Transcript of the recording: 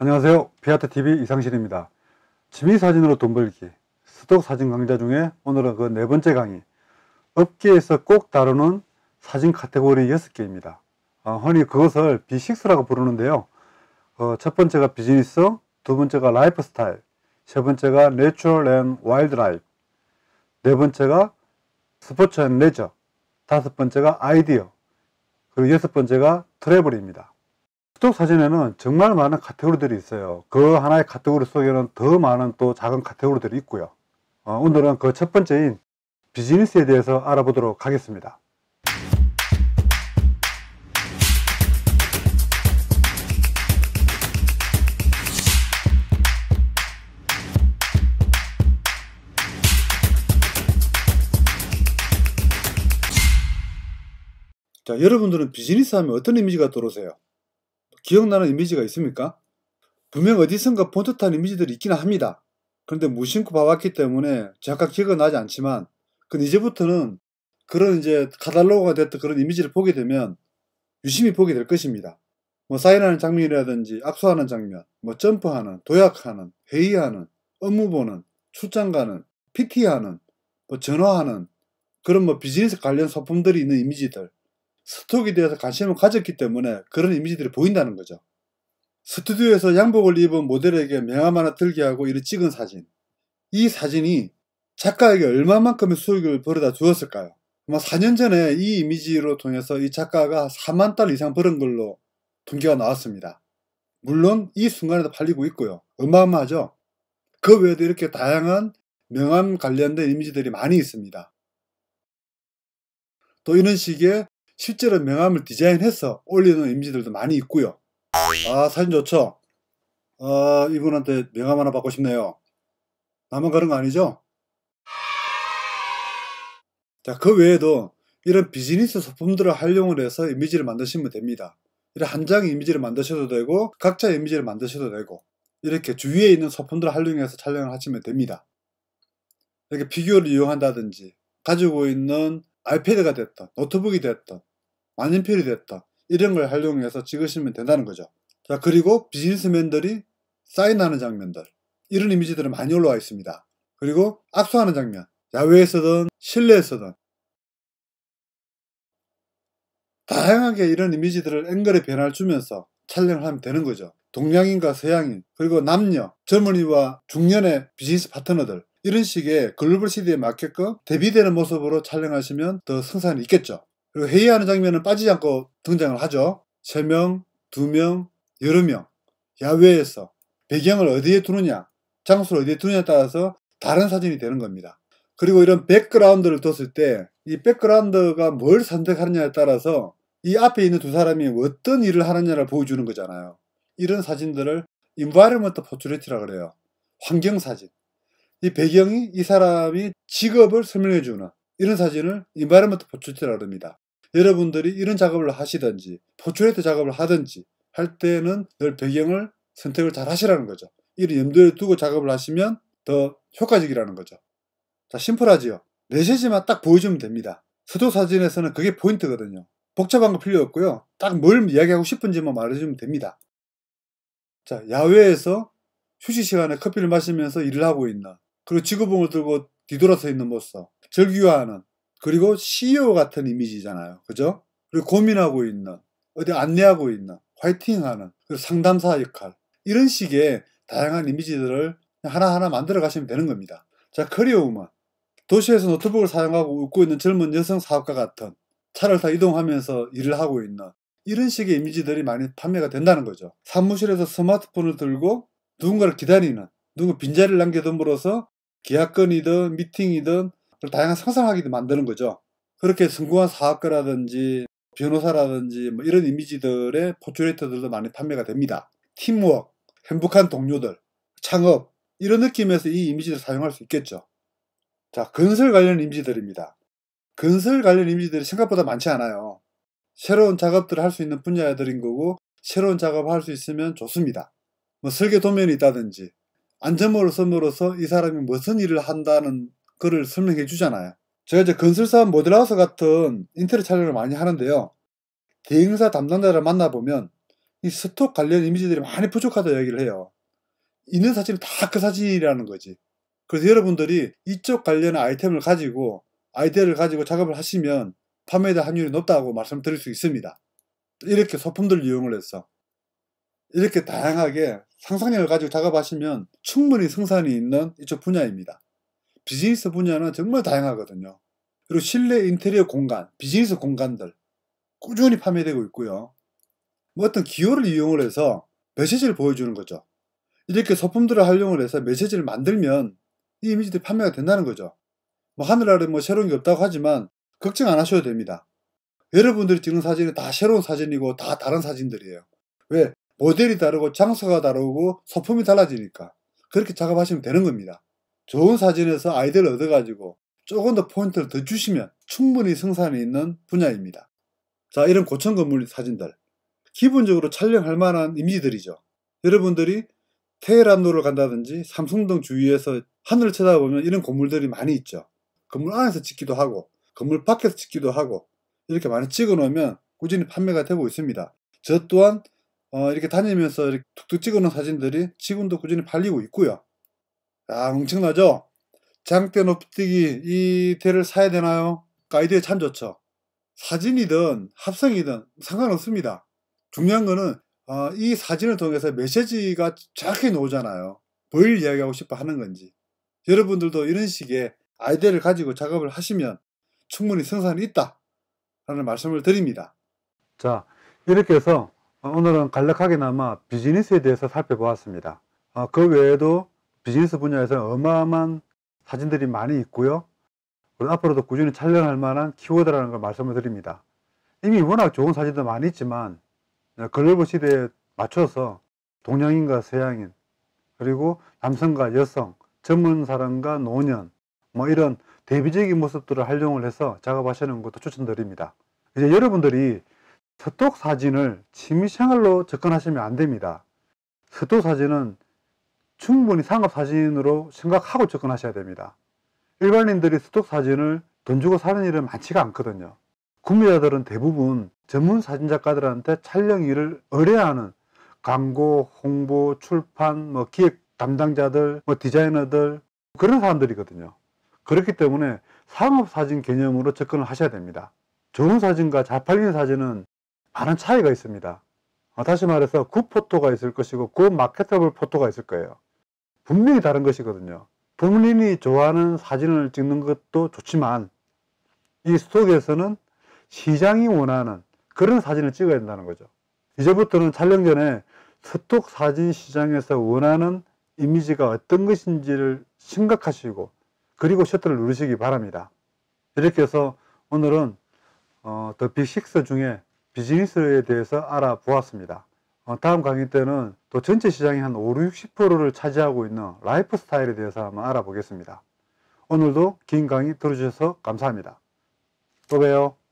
안녕하세요. 비아트TV 이상실입니다. 취미사진으로 돈 벌기 스톡 사진 강좌 중에 오늘은 그 네 번째 강의 업계에서 꼭 다루는 사진 카테고리 6개입니다. 어, 아, 흔히 그것을 B6라고 부르는데요. 어, 첫 번째가 비즈니스, 두 번째가 라이프 스타일, 세 번째가 내추럴 앤 와일드 라이프, 네 번째가 스포츠 앤 레저, 다섯 번째가 아이디어, 그리고 여섯 번째가 트래블입니다. 수족 사진에는 정말 많은 카테고리들이 있어요. 그 하나의 카테고리 속에는 더 많은 또 작은 카테고리들이 있고요. 어, 오늘은 그 첫 번째인 비즈니스에 대해서 알아보도록 하겠습니다. 자, 여러분들은 비즈니스 하면 어떤 이미지가 들어오세요? 기억나는 이미지가 있습니까? 분명 어디선가 본듯한 이미지들이 있기는 합니다. 그런데 무심코 봐왔기 때문에 정확한 기억은 나지 않지만 그 이제부터는 그런 이제 카달로그가 됐던 그런 이미지를 보게 되면 유심히 보게 될 것입니다. 뭐 사인하는 장면이라든지 악수하는 장면, 뭐 점프하는, 도약하는, 회의하는, 업무 보는, 출장 가는, PT하는, 뭐 전화하는 그런 뭐 비즈니스 관련 소품들이 있는 이미지들 스톡에 되어서 관심을 가졌기 때문에 그런 이미지들이 보인다는 거죠. 스튜디오에서 양복을 입은 모델에게 명함 하나 들게 하고 이를 찍은 사진. 이 사진이 작가에게 얼마만큼의 수익을 벌어다 주었을까요? 아마 4년 전에 이 이미지로 통해서 이 작가가 4만 달러 이상 벌은 걸로 통계가 나왔습니다. 물론 이 순간에도 팔리고 있고요. 어마어마하죠? 그 외에도 이렇게 다양한 명함 관련된 이미지들이 많이 있습니다. 또 이런 식의 실제로 명함을 디자인해서 올리는 이미지들도 많이 있고요. 아 사진 좋죠? 아 이분한테 명함 하나 받고 싶네요. 나만 그런 거 아니죠? 자, 그 외에도 이런 비즈니스 소품들을 활용을 해서 이미지를 만드시면 됩니다. 이런 한장 이미지를 만드셔도 되고 각자 이미지를 만드셔도 되고 이렇게 주위에 있는 소품들을 활용해서 촬영을 하시면 됩니다. 이렇게 피규어를 이용한다든지 가지고 있는 아이패드가 됐던 노트북이 됐던 많은 필이 됐다. 이런 걸 활용해서 찍으시면 된다는 거죠. 자, 그리고 비즈니스맨들이 사인하는 장면들. 이런 이미지들은 많이 올라와 있습니다. 그리고 악수하는 장면. 야외에서든 실내에서든. 다양하게 이런 이미지들을 앵글에 변화를 주면서 촬영을 하면 되는 거죠. 동양인과 서양인, 그리고 남녀, 젊은이와 중년의 비즈니스 파트너들, 이런 식의 글로벌 시대에 맞게끔 대비되는 모습으로 촬영하시면 더 승산이 있겠죠. 그리고 회의하는 장면은 빠지지 않고 등장을 하죠. 3명, 2명, 여러 명, 야외에서 배경을 어디에 두느냐, 장소를 어디에 두느냐에 따라서 다른 사진이 되는 겁니다. 그리고 이런 백그라운드를 뒀을 때 이 백그라운드가 뭘 선택하느냐에 따라서 이 앞에 있는 두 사람이 어떤 일을 하느냐를 보여주는 거잖아요. 이런 사진들을 인바이러먼트 포트레이트라 그래요. 환경 사진. 이 배경이 이 사람이 직업을 설명해 주는 이런 사진을 인바이러먼트 포트레이트라고 합니다. 여러분들이 이런 작업을 하시든지 포트레이 작업을 하든지 할 때는 늘 배경을 선택을 잘 하시라는 거죠. 이를 염두에 두고 작업을 하시면 더 효과적이라는 거죠. 자 심플하지요. 내세지만딱 보여주면 됩니다. 서도 사진에서는 그게 포인트거든요. 복잡한 거 필요 없고요. 딱 뭘 이야기하고 싶은지만 말해주면 됩니다. 자 야외에서 휴식 시간에 커피를 마시면서 일을 하고 있나 그리고 지구봉을 들고 뒤돌아서 있는 모습 절규하는 그리고 CEO 같은 이미지잖아요. 그죠? 그리고 고민하고 있는 어디 안내하고 있는 화이팅하는 그리고 상담사 역할 이런 식의 다양한 이미지들을 하나하나 만들어 가시면 되는 겁니다. 자 커리어 우먼 도시에서 노트북을 사용하고 웃고 있는 젊은 여성 사업가 같은 차를 타 이동하면서 일을 하고 있는 이런 식의 이미지들이 많이 판매가 된다는 거죠. 사무실에서 스마트폰을 들고 누군가를 기다리는 누구 빈자리를 남겨둠으로써 계약건이든 미팅이든 다양한 상상하기도 만드는 거죠. 그렇게 음. 성공한 사업가라든지 변호사라든지 뭐 이런 이미지들의 포트레이터들도 많이 판매가 됩니다. 팀워크, 행복한 동료들, 창업 이런 느낌에서 이 이미지를 사용할 수 있겠죠. 자, 건설 관련 이미지들입니다. 건설 관련 이미지들이 생각보다 많지 않아요. 새로운 작업들을 할 수 있는 분야들인 거고 새로운 작업을 할 수 있으면 좋습니다. 뭐 설계 도면이 있다든지 안전모를 쓰므로서 이 사람이 무슨 일을 한다는 그를 설명해 주잖아요. 제가 이제 건설사 모델하우스 같은 인테리어 촬영을 많이 하는데요. 대행사 담당자를 만나보면 이 스톡 관련 이미지들이 많이 부족하다 고얘기를 해요. 있는 사진이 다 그 사진이라는 거지. 그래서 여러분들이 이쪽 관련 아이템을 가지고 아이디어를 가지고 작업을 하시면 판매될 확률이 높다고 말씀드릴 수 있습니다. 이렇게 소품들을 이용을 해서 이렇게 다양하게 상상력을 가지고 작업하시면 충분히 승산이 있는 이쪽 분야입니다. 비즈니스 분야는 정말 다양하거든요. 그리고 실내 인테리어 공간, 비즈니스 공간들 꾸준히 판매되고 있고요. 뭐 어떤 기호를 이용을 해서 메시지를 보여주는 거죠. 이렇게 소품들을 활용을 해서 메시지를 만들면 이 이미지들이 판매가 된다는 거죠. 뭐 하늘 아래 뭐 새로운 게 없다고 하지만 걱정 안 하셔도 됩니다. 여러분들이 찍은 사진은 다 새로운 사진이고 다 다른 사진들이에요. 왜? 모델이 다르고 장소가 다르고 소품이 달라지니까 그렇게 작업하시면 되는 겁니다. 좋은 사진에서 아이디어를 얻어가지고 조금 더 포인트를 더 주시면 충분히 승산이 있는 분야입니다. 자, 이런 고층 건물 사진들. 기본적으로 촬영할 만한 이미지들이죠. 여러분들이 테헤란로를 간다든지 삼성동 주위에서 하늘을 쳐다보면 이런 건물들이 많이 있죠. 건물 안에서 찍기도 하고 건물 밖에서 찍기도 하고 이렇게 많이 찍어 놓으면 꾸준히 판매가 되고 있습니다. 저 또한 어, 이렇게 다니면서 이렇게 툭툭 찍어 놓은 사진들이 지금도 꾸준히 팔리고 있고요. 아, 엄청나죠? 장대 높이뛰기 이 대를 사야 되나요? 가이드어참 좋죠. 사진이든 합성이든 상관없습니다. 중요한 거는 어, 이 사진을 통해서 메시지가 정확히 나오잖아요. 뭘 이야기하고 싶어 하는 건지. 여러분들도 이런 식의 아이디어를 가지고 작업을 하시면 충분히 성산이 있다. 라는 말씀을 드립니다. 자, 이렇게 해서 오늘은 간략하게나마 비즈니스에 대해서 살펴보았습니다. 아, 그 외에도 비즈니스 분야에서 어마어마한 사진들이 많이 있고요. 그리고 앞으로도 꾸준히 촬영할 만한 키워드라는 걸 말씀을 드립니다. 이미 워낙 좋은 사진도 많이 있지만 예, 글로벌 시대에 맞춰서 동양인과 서양인 그리고 남성과 여성 젊은 사람과 노년 뭐 이런 대비적인 모습들을 활용을 해서 작업하시는 것도 추천드립니다. 이제 여러분들이 서독 사진을 취미생활로 접근하시면 안 됩니다. 서독 사진은 충분히 상업 사진으로 생각하고 접근하셔야 됩니다. 일반인들이 스톡 사진을 돈 주고 사는 일은 많지가 않거든요. 구매자들은 대부분 전문 사진작가들한테 촬영 일을 의뢰하는 광고, 홍보, 출판, 뭐 기획 담당자들, 뭐 디자이너들 그런 사람들이거든요. 그렇기 때문에 상업 사진 개념으로 접근을 하셔야 됩니다. 좋은 사진과 잘 팔리는 사진은 많은 차이가 있습니다. 다시 말해서 굿 포토가 있을 것이고 굿 마케터블 포토가 있을 거예요. 분명히 다른 것이거든요. 부모님이 좋아하는 사진을 찍는 것도 좋지만 이 속에서는 시장이 원하는 그런 사진을 찍어야 된다는 거죠. 이제부터는 촬영 전에 스톡 사진 시장에서 원하는 이미지가 어떤 것인지를 생각하시고 그리고 셔터를 누르시기 바랍니다. 이렇게 해서 오늘은 어, 더 빅6 중에 비즈니스에 대해서 알아보았습니다. 어, 다음 강의 때는 또 전체 시장의 한 5, 60%를 차지하고 있는 라이프 스타일에 대해서 한번 알아보겠습니다. 오늘도 긴 강의 들어주셔서 감사합니다. 또 봬요.